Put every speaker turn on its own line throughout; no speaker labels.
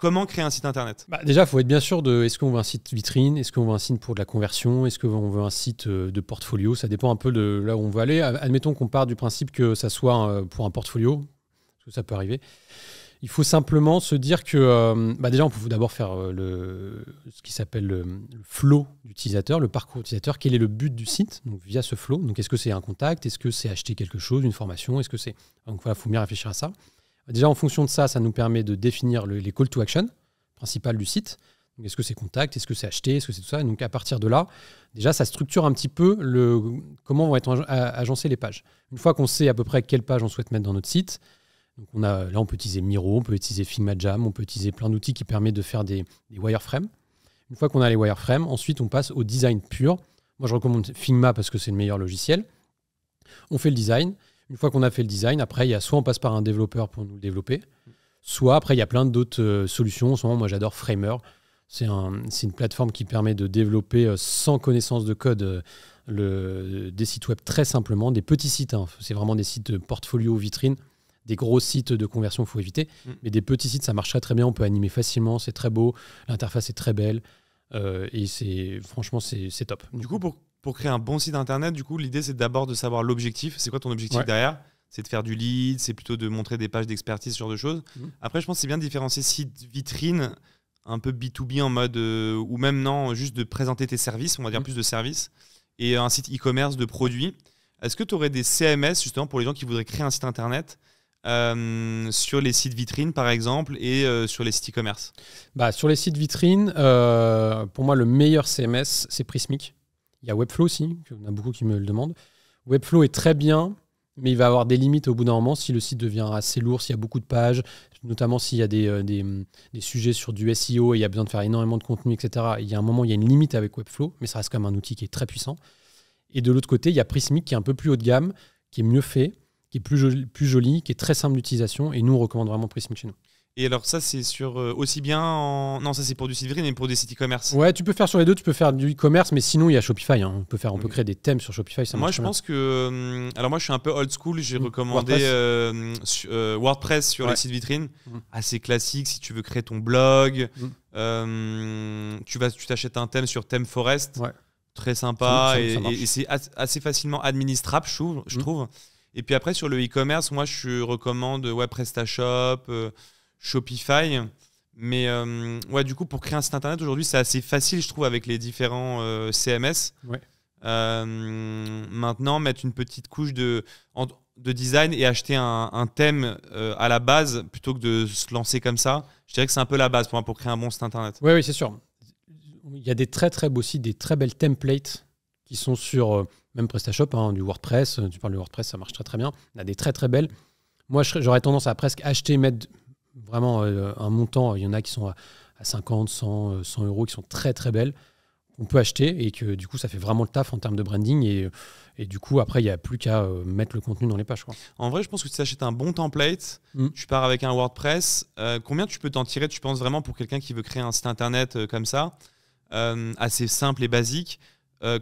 Comment créer un site internet bah,
Déjà, il faut être bien sûr de est-ce qu'on veut un site vitrine, est-ce qu'on veut un site pour de la conversion, est-ce qu'on veut un site euh, de portfolio. Ça dépend un peu de là où on veut aller. Admettons qu'on part du principe que ça soit euh, pour un portfolio, que ça peut arriver. Il faut simplement se dire que euh, bah, déjà, on peut d'abord faire le, ce qui s'appelle le, flow d'utilisateur, le parcours utilisateur. Quel est le but du site donc, via ce flow Donc, est-ce que c'est un contact Est-ce que c'est acheter quelque chose, une formation Est-ce que c'est donc voilà, il faut bien réfléchir à ça. Déjà, en fonction de ça, ça nous permet de définir les call to action principales du site. Est-ce que c'est contact Est-ce que c'est acheté Est-ce que c'est tout ça donc, à partir de là, déjà, ça structure un petit peu le, comment vont être agencées les pages. Une fois qu'on sait à peu près quelle page on souhaite mettre dans notre site, donc on a, là, on peut utiliser Miro, on peut utiliser Jam, on peut utiliser plein d'outils qui permettent de faire des, des wireframes. Une fois qu'on a les wireframes, ensuite, on passe au design pur. Moi, je recommande Figma parce que c'est le meilleur logiciel. On fait le design. Une fois qu'on a fait le design, après, il y a soit on passe par un développeur pour nous le développer, soit après, il y a plein d'autres euh, solutions. En ce moment, moi, j'adore Framer. C'est une plateforme qui permet de développer euh, sans connaissance de code euh, des sites web très simplement, des petits sites. Hein. C'est vraiment des sites de portfolio vitrine. Des gros sites de conversion, il faut éviter. Mm. Mais des petits sites, ça marche très, très bien. On peut animer facilement, c'est très beau. L'interface est très belle. et c'est franchement, c'est top. Du coup,
pour pour créer un bon site internet, du coup, l'idée, c'est d'abord de savoir l'objectif. C'est quoi ton objectif derrière C'est de faire du lead, c'est plutôt de montrer des pages d'expertise, sur genre de choses. Mhm. Après, je pense que c'est bien de différencier site vitrine, un peu B2B en mode, euh, ou même non, juste de présenter tes services, on va dire mhm. plus de services, et un site e-commerce de produits. Est-ce que tu aurais des CMS, justement, pour les gens qui voudraient créer un site internet euh, sur les sites vitrines par exemple et euh, sur les sites e-commerce
bah, Sur les sites vitrines, pour moi le meilleur CMS c'est Prismic. Il y a Webflow aussi, il y en a beaucoup qui me le demandent. Webflow est très bien, mais il va avoir des limites au bout d'un moment si le site devient assez lourd, s'il y a beaucoup de pages, notamment s'il y a des, euh, hum, sujets sur du SEO et il y a besoin de faire énormément de contenu, etc. Il y a un moment, il y a une limite avec Webflow, mais ça reste quand même un outil qui est très puissant. Et de l'autre côté, il y a Prismic qui est un peu plus haut de gamme, qui est mieux fait, qui est plus plus joli qui est très simple d'utilisation. Et nous, on recommande vraiment Prismic chez nous.
Et alors ça, c'est sur euh, aussi bien Non, ça c'est pour du site vitrine mais pour des sites e-commerce. Ouais,
tu peux faire sur les deux, tu peux faire du e-commerce, mais sinon il y a Shopify. Hein. On, peut faire, on peut mm. créer des thèmes sur Shopify. moi je pense
que... Euh, alors moi je suis un peu old school, j'ai mm. recommandé WordPress, euh, sur le site vitrine. vitrines. Mm. Assez classique si tu veux créer ton blog. tu vas tu t'achètes un thème sur Thème Forest. Très sympa. et, c'est assez facilement administrable, je trouve. Et puis après sur le e-commerce, moi je recommande ouais, PrestaShop. Shopify. Mais euh, ouais, du coup, pour créer un site internet aujourd'hui, c'est assez facile, je trouve, avec les différents euh, CMS. Euh, maintenant, mettre une petite couche de, de design et acheter un, thème à la base plutôt que de se lancer comme ça, je dirais que c'est un peu la base pour, pour créer un bon site internet.
Oui, oui, c'est sûr. Il y a des très, très beaux aussi des très belles templates qui sont sur même PrestaShop, hein, du WordPress. Tu parles du WordPress, ça marche très, très bien. Il y a des très, très belles. Moi, j'aurais tendance à presque acheter, mettre vraiment euh, un montant. Il y en a qui sont à, 50, 100, 100 euros, qui sont très très belles. qu'on peut acheter et que du coup ça fait vraiment le taf en termes de branding et, du coup après il n'y a plus qu'à euh, mettre le contenu dans les pages. En
vrai je pense que tu achètes un bon template, mm. tu pars avec un WordPress, euh, combien tu peux t'en tirer tu penses vraiment pour quelqu'un qui veut créer un site internet comme ça, assez simple et basique,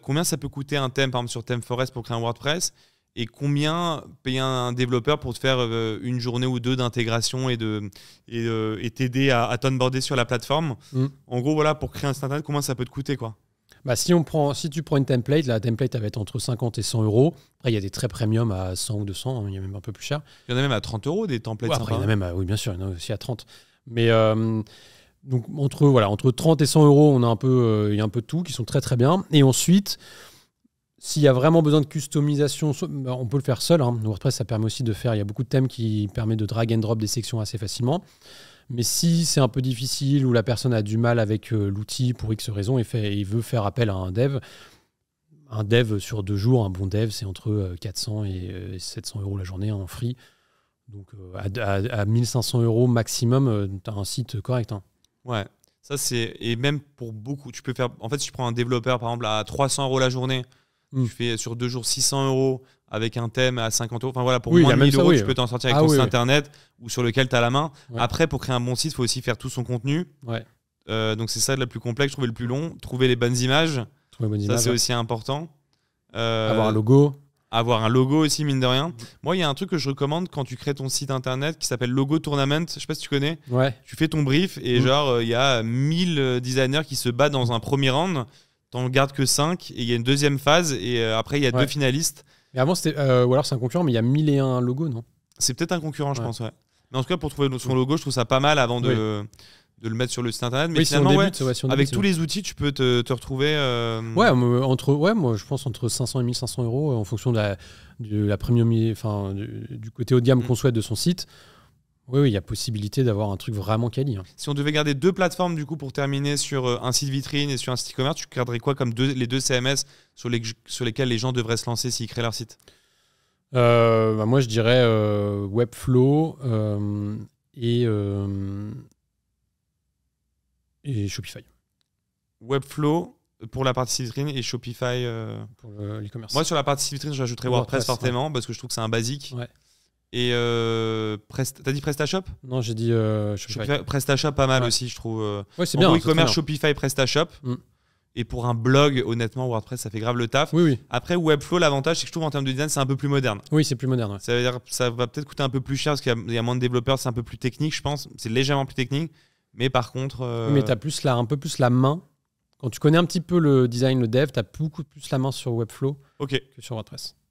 combien ça peut coûter un thème par exemple sur ThemeForest Forest pour créer un WordPress et combien payer un développeur pour te faire euh, une journée ou deux d'intégration et de et euh, t'aider à, à t'onboarder sur la plateforme mm. En gros, voilà, pour créer un site internet, combien ça peut te coûter quoi
bah, si, on prend, si tu prends une template, la template va être entre 50 et 100 euros. il y a des très premium à 100 ou 200, hein, il y y a même un peu plus cher. Il y en a même à 30 euros des templates. il y en a même oui, bien sûr, il y en a aussi à 30. Mais euh, donc, entre, voilà, entre 30 et 100 euros, on a un peu, il y a un peu de tout qui sont très très bien. Et ensuite, s'il y a vraiment besoin de customisation, bah, on peut le faire seul. Hein. WordPress, ça permet aussi de faire. Il y a beaucoup de thèmes qui permettent de drag and drop des sections assez facilement. Mais si c'est un peu difficile ou la personne a du mal avec euh, l'outil pour X raison et, fait, veut faire appel à un dev, un dev sur deux jours, un bon dev, c'est entre 400 euh, et 700 euh, euros la journée en free. Donc à, 1500 euros maximum, tu as un site correct. Hein.
Ouais, ça c'est. Et même pour beaucoup, tu peux faire. En fait, si tu prends un développeur par exemple à 300 euros la journée, tu hmm. fais sur deux jours 600 euros avec un thème à 50 euros. Enfin voilà, pour moins de 1000 euros, tu peux t'en sortir ah avec ton site internet ou sur lequel tu as la main. Après, pour créer un bon site, il faut aussi faire tout son contenu. Ouais. Euh, donc c'est ça la plus complexe, trouver le plus long, trouver les bonnes images. ça, c'est aussi important. Euh, avoir un logo. Avoir un logo aussi, mine de rien. Moi, il y a un truc que je recommande quand tu crées ton site internet qui s'appelle Logo Tournament. Je sais pas si tu connais. Ouais. Tu fais ton brief et mmh. genre, euh, il y a 1000 designers qui se battent dans un premier round t'en gardes que 5 et il y a une deuxième phase et euh, après il y a deux
finalistes. Mais avant c'était euh, ou alors c'est un concurrent mais il y a 1001 logos non C'est peut-être un concurrent je pense ouais.
Mais en tout cas pour trouver son logo je trouve ça pas mal avant de, le mettre sur le site internet. Mais finalement avec tous les outils tu peux te, retrouver. Euh,
ouais entre moi je pense entre 500 et 1500 euros en fonction de la, la premium enfin du, côté haut de gamme mm. qu'on souhaite de son site. Oui, il y a possibilité d'avoir un truc vraiment quali. Hein.
Si on devait garder deux plateformes du coup pour terminer sur euh, un site vitrine et sur un site e-commerce, tu garderais quoi comme les deux CMS sur, lesquels les gens devraient se lancer s'ils créent leur site
euh, bah, Moi, je dirais euh, Webflow et, Shopify.
Webflow pour la partie vitrine et Shopify pour l'e-commerce. Moi, sur la partie vitrine, j'ajouterais WordPress, fortement parce que je trouve que c'est un basique. Ouais. Et euh, t'as dit PrestaShop Non, j'ai dit euh, PrestaShop, pas mal aussi, je trouve. Euh, ouais, c'est bien. Hein, e-commerce, Shopify, PrestaShop. Mm. Et pour un blog, honnêtement, WordPress, ça fait grave le taf. Oui, oui. Après, Webflow, l'avantage, c'est que je trouve en termes de design, c'est un peu plus moderne. Oui, c'est plus moderne. Ça veut dire ça va peut-être coûter un peu plus cher parce qu'il y, a moins de développeurs, c'est un peu plus technique, je pense. C'est légèrement plus technique. Mais par contre.
Oui, mais t'as plus un peu plus la main. Quand tu connais un petit peu le design, le dev, t'as beaucoup plus la main sur Webflow que sur WordPress.